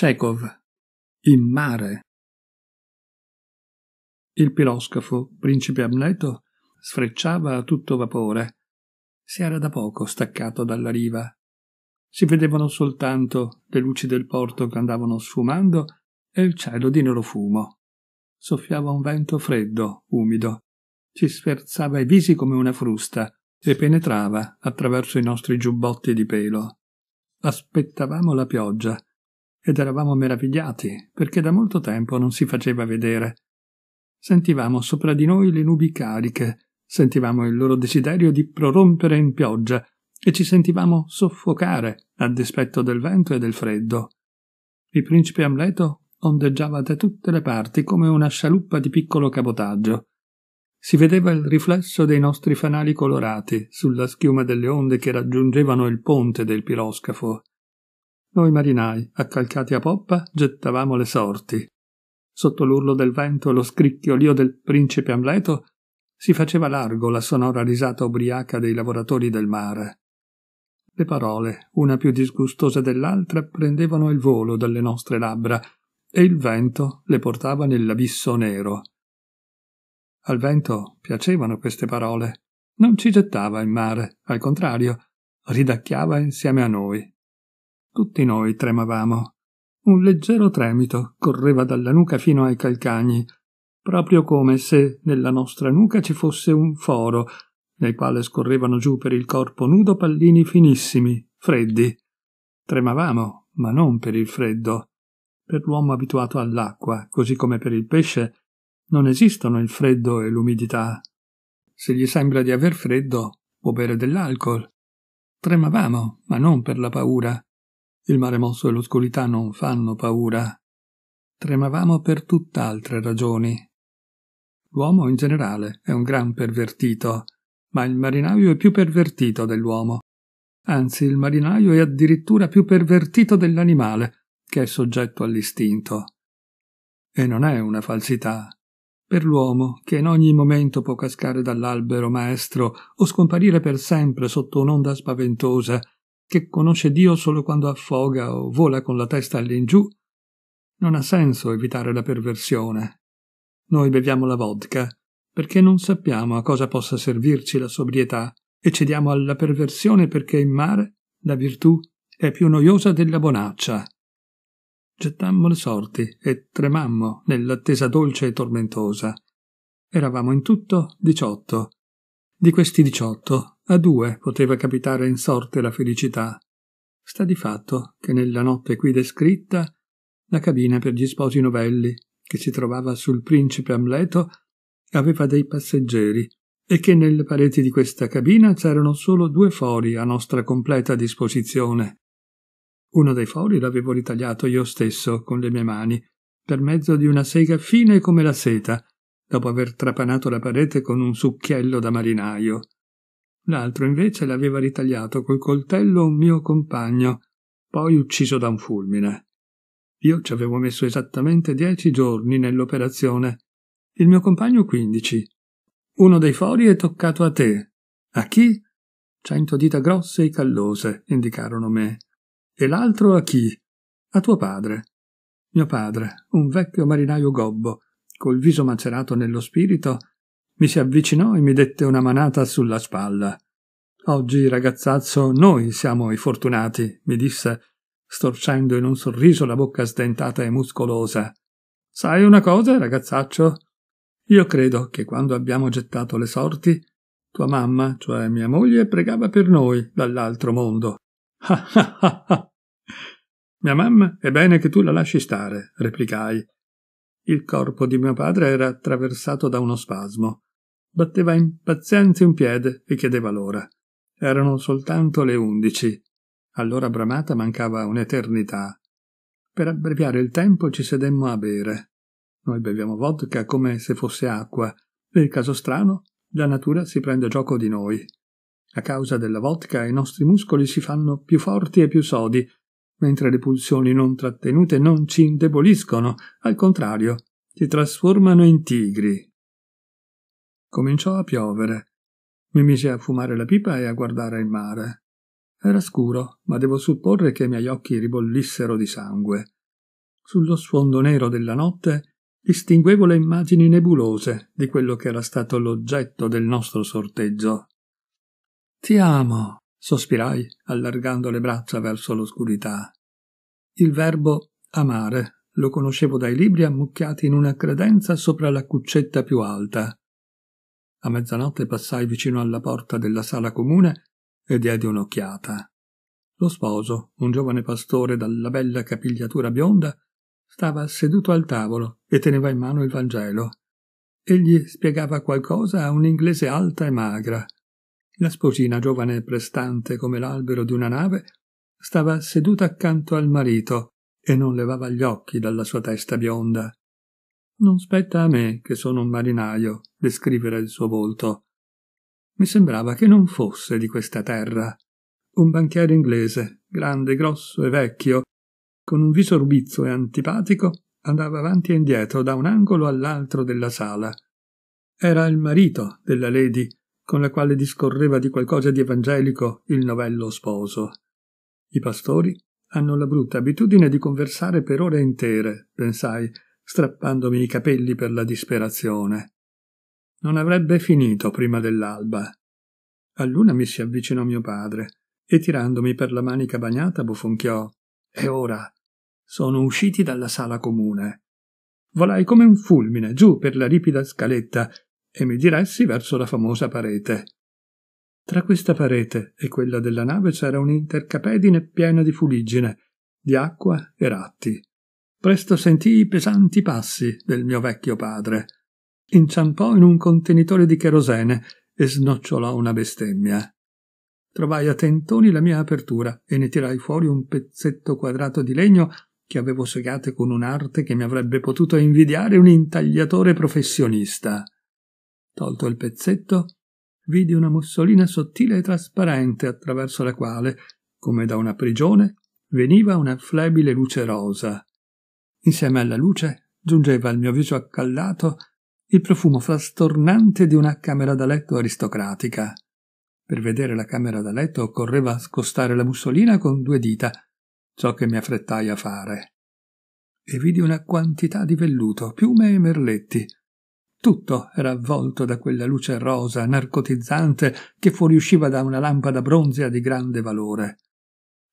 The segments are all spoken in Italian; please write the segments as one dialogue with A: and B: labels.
A: Chekhov, in mare. Il piroscafo, principe Amleto, sfrecciava a tutto vapore. Si era da poco staccato dalla riva. Si vedevano soltanto le luci del porto che andavano sfumando e il cielo di nero fumo. Soffiava un vento freddo, umido. Ci sferzava i visi come una frusta e penetrava attraverso i nostri giubbotti di pelo. Aspettavamo la pioggia ed eravamo meravigliati perché da molto tempo non si faceva vedere. Sentivamo sopra di noi le nubi cariche, sentivamo il loro desiderio di prorompere in pioggia e ci sentivamo soffocare a dispetto del vento e del freddo. Il principe Amleto ondeggiava da tutte le parti come una scialuppa di piccolo cabotaggio. Si vedeva il riflesso dei nostri fanali colorati sulla schiuma delle onde che raggiungevano il ponte del piroscafo. Noi marinai, accalcati a poppa, gettavamo le sorti. Sotto l'urlo del vento e lo scricchiolio del principe Amleto si faceva largo la sonora risata ubriaca dei lavoratori del mare. Le parole, una più disgustose dell'altra, prendevano il volo dalle nostre labbra e il vento le portava nell'abisso nero. Al vento piacevano queste parole. Non ci gettava in mare, al contrario, ridacchiava insieme a noi. Tutti noi tremavamo. Un leggero tremito correva dalla nuca fino ai calcagni, proprio come se nella nostra nuca ci fosse un foro, nel quale scorrevano giù per il corpo nudo pallini finissimi, freddi. Tremavamo, ma non per il freddo. Per l'uomo abituato all'acqua, così come per il pesce, non esistono il freddo e l'umidità. Se gli sembra di aver freddo, può bere dell'alcol. Tremavamo, ma non per la paura. Il mare mosso e l'oscurità non fanno paura. Tremavamo per tutt'altre ragioni. L'uomo in generale è un gran pervertito, ma il marinaio è più pervertito dell'uomo. Anzi, il marinaio è addirittura più pervertito dell'animale, che è soggetto all'istinto. E non è una falsità. Per l'uomo, che in ogni momento può cascare dall'albero maestro o scomparire per sempre sotto un'onda spaventosa, che conosce Dio solo quando affoga o vola con la testa all'ingiù, non ha senso evitare la perversione. Noi beviamo la vodka perché non sappiamo a cosa possa servirci la sobrietà e cediamo alla perversione perché in mare la virtù è più noiosa della bonaccia. Gettammo le sorti e tremammo nell'attesa dolce e tormentosa. Eravamo in tutto diciotto. Di questi diciotto, a due poteva capitare in sorte la felicità. Sta di fatto che nella notte qui descritta la cabina per gli sposi novelli, che si trovava sul principe Amleto, aveva dei passeggeri e che nelle pareti di questa cabina c'erano solo due fori a nostra completa disposizione. Uno dei fori l'avevo ritagliato io stesso con le mie mani, per mezzo di una sega fine come la seta, dopo aver trapanato la parete con un succhiello da marinaio. L'altro invece l'aveva ritagliato col coltello un mio compagno, poi ucciso da un fulmine. Io ci avevo messo esattamente dieci giorni nell'operazione, il mio compagno quindici. Uno dei fori è toccato a te. A chi? Cento dita grosse e callose indicarono me. E l'altro a chi? A tuo padre. Mio padre, un vecchio marinaio gobbo, col viso macerato nello spirito, mi si avvicinò e mi dette una manata sulla spalla. Oggi, ragazzazzo, noi siamo i fortunati, mi disse, storcendo in un sorriso la bocca sdentata e muscolosa. Sai una cosa, ragazzaccio? Io credo che quando abbiamo gettato le sorti, tua mamma, cioè mia moglie, pregava per noi dall'altro mondo. ah ah ah! Mia mamma, è bene che tu la lasci stare, replicai. Il corpo di mio padre era attraversato da uno spasmo batteva impaziente un piede e chiedeva l'ora. Erano soltanto le undici. All'ora bramata mancava un'eternità. Per abbreviare il tempo ci sedemmo a bere. Noi beviamo vodka come se fosse acqua. Nel caso strano, la natura si prende gioco di noi. A causa della vodka i nostri muscoli si fanno più forti e più sodi, mentre le pulsioni non trattenute non ci indeboliscono, al contrario, si trasformano in tigri, Cominciò a piovere. Mi misi a fumare la pipa e a guardare il mare. Era scuro, ma devo supporre che i miei occhi ribollissero di sangue. Sullo sfondo nero della notte distinguevo le immagini nebulose di quello che era stato l'oggetto del nostro sorteggio. Ti amo, sospirai, allargando le braccia verso l'oscurità. Il verbo amare lo conoscevo dai libri ammucchiati in una credenza sopra la cuccetta più alta. A mezzanotte passai vicino alla porta della sala comune e diedi un'occhiata. Lo sposo, un giovane pastore dalla bella capigliatura bionda, stava seduto al tavolo e teneva in mano il Vangelo. Egli spiegava qualcosa a un inglese alta e magra. La sposina, giovane e prestante come l'albero di una nave, stava seduta accanto al marito e non levava gli occhi dalla sua testa bionda. Non spetta a me, che sono un marinaio, descrivere il suo volto. Mi sembrava che non fosse di questa terra. Un banchiere inglese, grande, grosso e vecchio, con un viso rubizzo e antipatico, andava avanti e indietro da un angolo all'altro della sala. Era il marito della lady, con la quale discorreva di qualcosa di evangelico il novello sposo. I pastori hanno la brutta abitudine di conversare per ore intere, pensai, strappandomi i capelli per la disperazione. Non avrebbe finito prima dell'alba. A luna mi si avvicinò mio padre e tirandomi per la manica bagnata bofonchiò. E ora sono usciti dalla sala comune. Volai come un fulmine giù per la ripida scaletta e mi diressi verso la famosa parete. Tra questa parete e quella della nave c'era un'intercapedine piena di fuliggine, di acqua e ratti presto sentii i pesanti passi del mio vecchio padre. Inciampò in un contenitore di cherosene e snocciolò una bestemmia. Trovai a tentoni la mia apertura e ne tirai fuori un pezzetto quadrato di legno che avevo segato con un'arte che mi avrebbe potuto invidiare un intagliatore professionista. Tolto il pezzetto, vidi una mussolina sottile e trasparente attraverso la quale, come da una prigione, veniva una flebile luce rosa. Insieme alla luce giungeva al mio viso accaldato il profumo frastornante di una camera da letto aristocratica. Per vedere la camera da letto occorreva scostare la mussolina con due dita, ciò che mi affrettai a fare. E vidi una quantità di velluto, piume e merletti. Tutto era avvolto da quella luce rosa, narcotizzante, che fuoriusciva da una lampada bronzea di grande valore.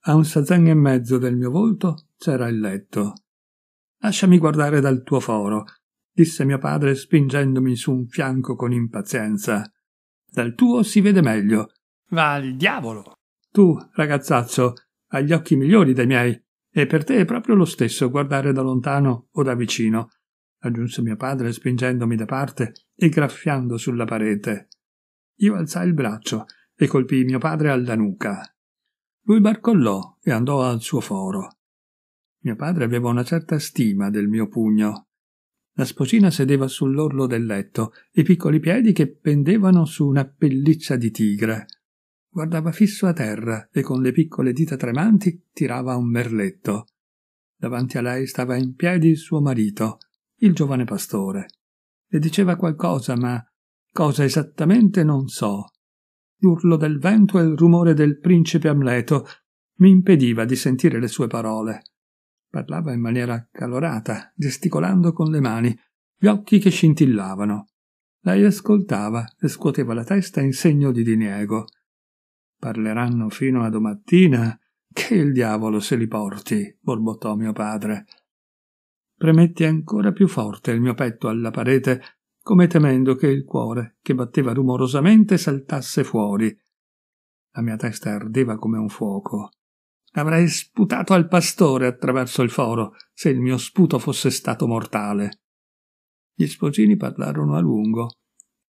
A: A un sazen e mezzo del mio volto c'era il letto. Lasciami guardare dal tuo foro, disse mio padre spingendomi su un fianco con impazienza. Dal tuo si vede meglio. Va al diavolo. Tu, ragazzaccio, hai gli occhi migliori dei miei, e per te è proprio lo stesso guardare da lontano o da vicino, aggiunse mio padre spingendomi da parte e graffiando sulla parete. Io alzai il braccio e colpì mio padre alla nuca. Lui barcollò e andò al suo foro. Mio padre aveva una certa stima del mio pugno. La sposina sedeva sull'orlo del letto, i piccoli piedi che pendevano su una pelliccia di tigre. Guardava fisso a terra e con le piccole dita tremanti tirava un merletto. Davanti a lei stava in piedi suo marito, il giovane pastore. Le diceva qualcosa, ma cosa esattamente non so. L'urlo del vento e il rumore del principe Amleto mi impediva di sentire le sue parole. Parlava in maniera calorata, gesticolando con le mani, gli occhi che scintillavano. Lei ascoltava e scuoteva la testa in segno di diniego. Parleranno fino a domattina. Che il diavolo se li porti, borbottò mio padre. Premetti ancora più forte il mio petto alla parete, come temendo che il cuore, che batteva rumorosamente, saltasse fuori. La mia testa ardeva come un fuoco. Avrei sputato al pastore attraverso il foro, se il mio sputo fosse stato mortale. Gli sposini parlarono a lungo.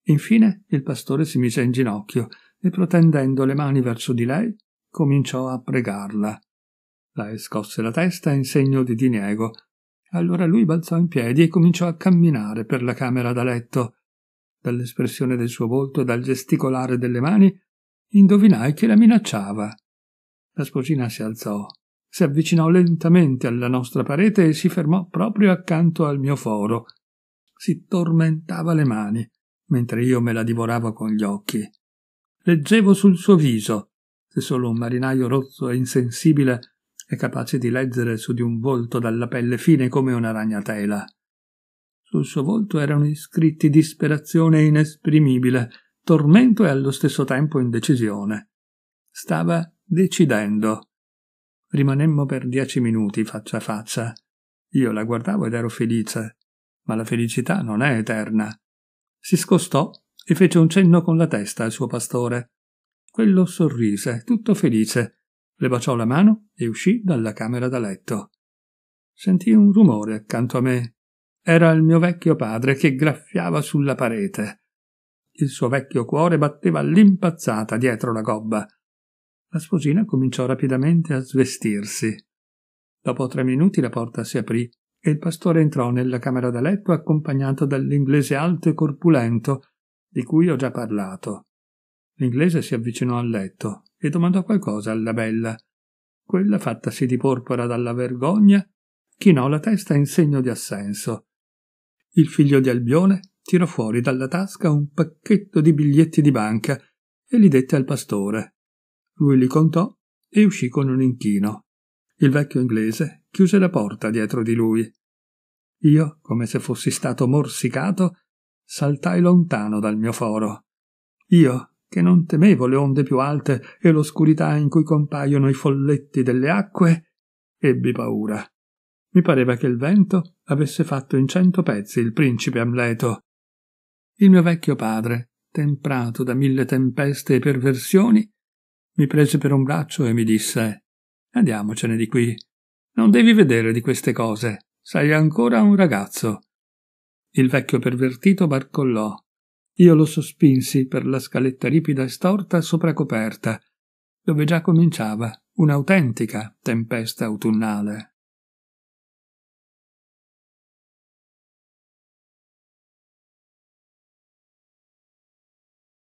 A: Infine il pastore si mise in ginocchio e protendendo le mani verso di lei cominciò a pregarla. Lei scosse la testa in segno di diniego. Allora lui balzò in piedi e cominciò a camminare per la camera da letto. Dall'espressione del suo volto e dal gesticolare delle mani indovinai che la minacciava. La sposina si alzò, si avvicinò lentamente alla nostra parete e si fermò proprio accanto al mio foro. Si tormentava le mani, mentre io me la divoravo con gli occhi. Leggevo sul suo viso, se solo un marinaio rozzo e insensibile è capace di leggere su di un volto dalla pelle fine come una ragnatela. Sul suo volto erano iscritti disperazione inesprimibile, tormento e allo stesso tempo indecisione. Stava decidendo. Rimanemmo per dieci minuti faccia a faccia. Io la guardavo ed ero felice, ma la felicità non è eterna. Si scostò e fece un cenno con la testa al suo pastore. Quello sorrise, tutto felice, le baciò la mano e uscì dalla camera da letto. Sentì un rumore accanto a me. Era il mio vecchio padre che graffiava sulla parete. Il suo vecchio cuore batteva all'impazzata dietro la gobba. La sposina cominciò rapidamente a svestirsi. Dopo tre minuti la porta si aprì e il pastore entrò nella camera da letto accompagnato dall'inglese alto e corpulento di cui ho già parlato. L'inglese si avvicinò al letto e domandò qualcosa alla bella. Quella, fattasi di porpora dalla vergogna, chinò la testa in segno di assenso. Il figlio di Albione tirò fuori dalla tasca un pacchetto di biglietti di banca e li dette al pastore. Lui li contò e uscì con un inchino. Il vecchio inglese chiuse la porta dietro di lui. Io, come se fossi stato morsicato, saltai lontano dal mio foro. Io, che non temevo le onde più alte e l'oscurità in cui compaiono i folletti delle acque, ebbi paura. Mi pareva che il vento avesse fatto in cento pezzi il principe Amleto. Il mio vecchio padre, temprato da mille tempeste e perversioni, mi prese per un braccio e mi disse Andiamocene di qui. Non devi vedere di queste cose. Sei ancora un ragazzo. Il vecchio pervertito barcollò. Io lo sospinsi per la scaletta ripida e storta sopra coperta, dove già cominciava un'autentica tempesta autunnale.